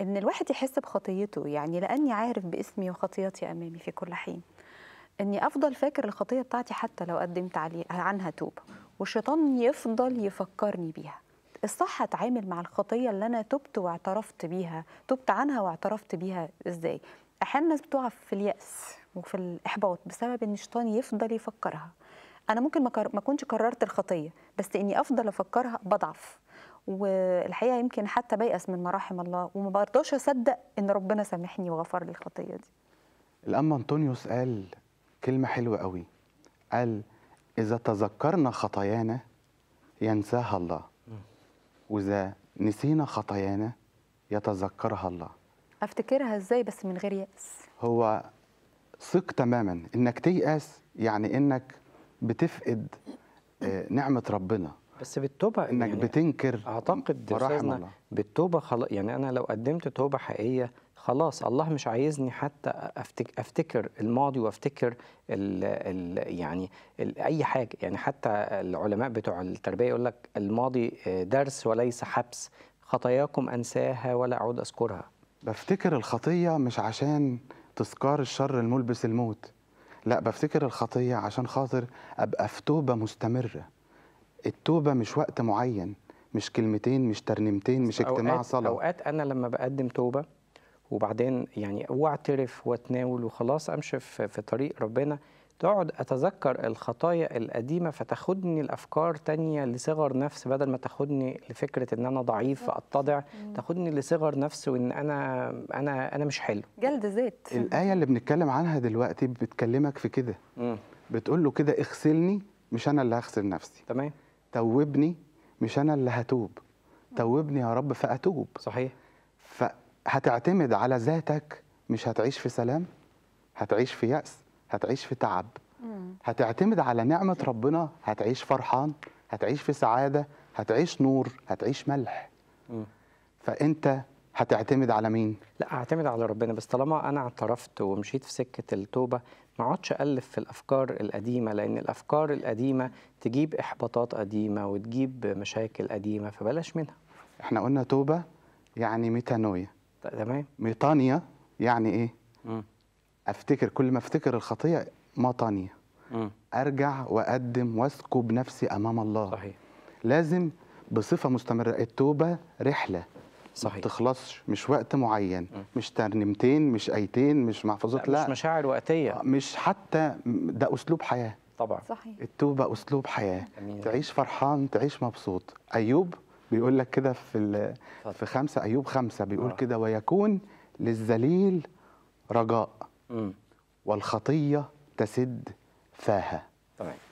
ان الواحد يحس بخطيته يعني لاني عارف باسمي وخطياتي امامي في كل حين اني افضل فاكر الخطيه بتاعتي حتى لو قدمت علي عنها توبه والشيطان يفضل يفكرني بيها الصح اتعامل مع الخطيه اللي انا تبت واعترفت بيها تبت عنها واعترفت بيها ازاي احيانا الناس بتقع في الياس وفي الاحباط بسبب ان الشيطان يفضل يفكرها انا ممكن ما اكونش كررت الخطيه بس اني افضل افكرها بضعف والحقيقه يمكن حتى بيأس من مراحم الله وما برضاش اصدق ان ربنا سامحني وغفر لي الخطيه دي الأم أنطونيوس قال كلمة حلوة قوي قال إذا تذكرنا خطايانا ينساها الله وإذا نسينا خطايانا يتذكرها الله أفتكرها إزاي بس من غير يأس هو ثق تماما إنك تيأس يعني إنك بتفقد آه، نعمة ربنا بس بالتوبه انك يعني بتنكر اعتقد رحم الله بالتوبه خلاص يعني انا لو قدمت توبه حقيقيه خلاص الله مش عايزني حتى أفتك افتكر الماضي وافتكر ال ال يعني ال اي حاجه يعني حتى العلماء بتوع التربيه يقول لك الماضي درس وليس حبس خطاياكم انساها ولا اعود اذكرها بفتكر الخطيه مش عشان تذكار الشر الملبس الموت لا بفتكر الخطيه عشان خاطر ابقى في توبه مستمره التوبه مش وقت معين مش كلمتين مش ترنيمتين مش اجتماع صلاه اوقات انا لما بقدم توبه وبعدين يعني واعترف واتناول وخلاص امشي في, في طريق ربنا تقعد اتذكر الخطايا القديمه فتاخدني الافكار تانية لصغر نفس بدل ما تاخدني لفكره ان انا ضعيف فاتضع تاخدني لصغر نفس وان انا انا انا مش حلو جلد ذات الايه اللي بنتكلم عنها دلوقتي بتكلمك في كده بتقول له كده اغسلني مش انا اللي هغسل نفسي تمام توبني مش انا اللي هتوب توبني يا رب فاتوب صحيح فهتعتمد على ذاتك مش هتعيش في سلام هتعيش في ياس هتعيش في تعب هتعتمد على نعمه ربنا هتعيش فرحان هتعيش في سعاده هتعيش نور هتعيش ملح فانت هتعتمد على مين؟ لا اعتمد على ربنا بس طالما انا اعترفت ومشيت في سكه التوبه ما اقعدش الف في الافكار القديمه لان الافكار القديمه تجيب احباطات قديمه وتجيب مشاكل قديمه فبلاش منها. احنا قلنا توبه يعني ميتانويا تمام ميتانيا يعني ايه؟ م. افتكر كل ما افتكر الخطيه مطانية. م. ارجع واقدم واسكب نفسي امام الله صحيح لازم بصفه مستمره التوبه رحله صحيح ما بتخلصش مش وقت معين م. مش ترنيمتين مش ايتين مش محفظات لا, لا مش مشاعر وقتيه آه، مش حتى ده اسلوب حياه طبعا صحيح التوبه اسلوب حياه أمين. تعيش فرحان تعيش مبسوط ايوب بيقول لك كده في في خمسه ايوب خمسه بيقول آه. كده ويكون للذليل رجاء م. والخطيه تسد فاها طبعا.